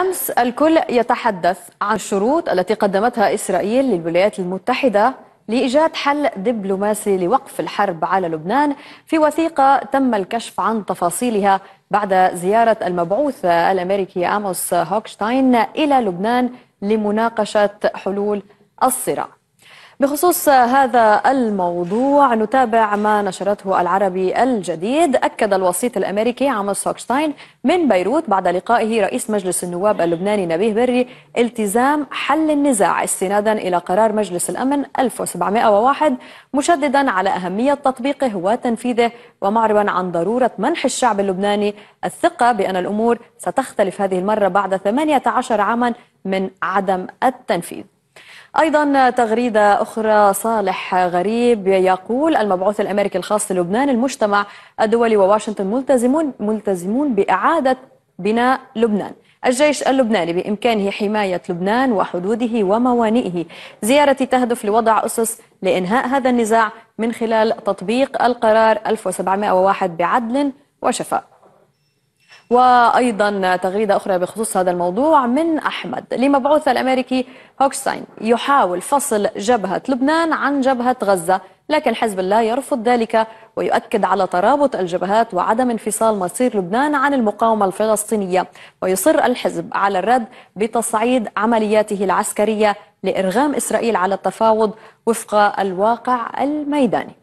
أمس الكل يتحدث عن الشروط التي قدمتها إسرائيل للولايات المتحدة لإيجاد حل دبلوماسي لوقف الحرب على لبنان في وثيقة تم الكشف عن تفاصيلها بعد زيارة المبعوث الأمريكي أموس هوكشتاين إلى لبنان لمناقشة حلول الصراع بخصوص هذا الموضوع نتابع ما نشرته العربي الجديد أكد الوسيط الأمريكي عمل سوكشتاين من بيروت بعد لقائه رئيس مجلس النواب اللبناني نبيه بري التزام حل النزاع استنادا إلى قرار مجلس الأمن 1701 مشددا على أهمية تطبيقه وتنفيذه ومعربا عن ضرورة منح الشعب اللبناني الثقة بأن الأمور ستختلف هذه المرة بعد 18 عاما من عدم التنفيذ أيضا تغريدة أخرى صالح غريب يقول المبعوث الأمريكي الخاص للبنان المجتمع الدولي وواشنطن ملتزمون ملتزمون بإعادة بناء لبنان الجيش اللبناني بإمكانه حماية لبنان وحدوده وموانئه زيارتي تهدف لوضع أسس لإنهاء هذا النزاع من خلال تطبيق القرار 1701 بعدل وشفاء وأيضا تغريدة أخرى بخصوص هذا الموضوع من أحمد لمبعوث الأمريكي هوكساين يحاول فصل جبهة لبنان عن جبهة غزة لكن حزب الله يرفض ذلك ويؤكد على ترابط الجبهات وعدم انفصال مصير لبنان عن المقاومة الفلسطينية ويصر الحزب على الرد بتصعيد عملياته العسكرية لإرغام إسرائيل على التفاوض وفق الواقع الميداني